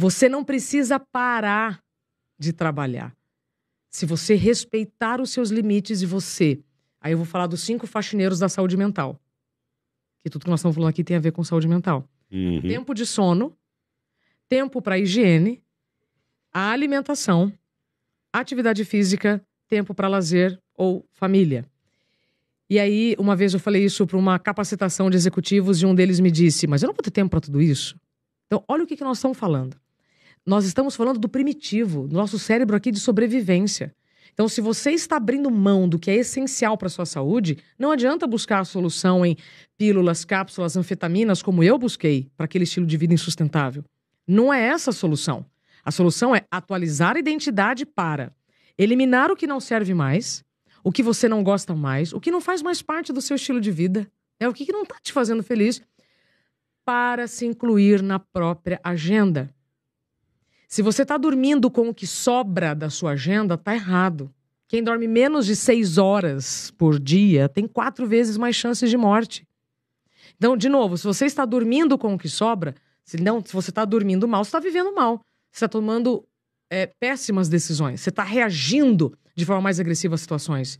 Você não precisa parar de trabalhar. Se você respeitar os seus limites e você. Aí eu vou falar dos cinco faxineiros da saúde mental. Que tudo que nós estamos falando aqui tem a ver com saúde mental. Uhum. Tempo de sono, tempo para higiene, a alimentação, atividade física, tempo para lazer ou família. E aí, uma vez eu falei isso para uma capacitação de executivos e um deles me disse: Mas eu não vou ter tempo para tudo isso. Então, olha o que, que nós estamos falando. Nós estamos falando do primitivo, do nosso cérebro aqui de sobrevivência. Então, se você está abrindo mão do que é essencial para sua saúde, não adianta buscar a solução em pílulas, cápsulas, anfetaminas, como eu busquei para aquele estilo de vida insustentável. Não é essa a solução. A solução é atualizar a identidade para eliminar o que não serve mais, o que você não gosta mais, o que não faz mais parte do seu estilo de vida, né? o que não está te fazendo feliz, para se incluir na própria agenda. Se você está dormindo com o que sobra da sua agenda, tá errado. Quem dorme menos de seis horas por dia tem quatro vezes mais chances de morte. Então, de novo, se você está dormindo com o que sobra, se não, se você está dormindo mal, você está vivendo mal. Você está tomando é, péssimas decisões. Você está reagindo de forma mais agressiva às situações.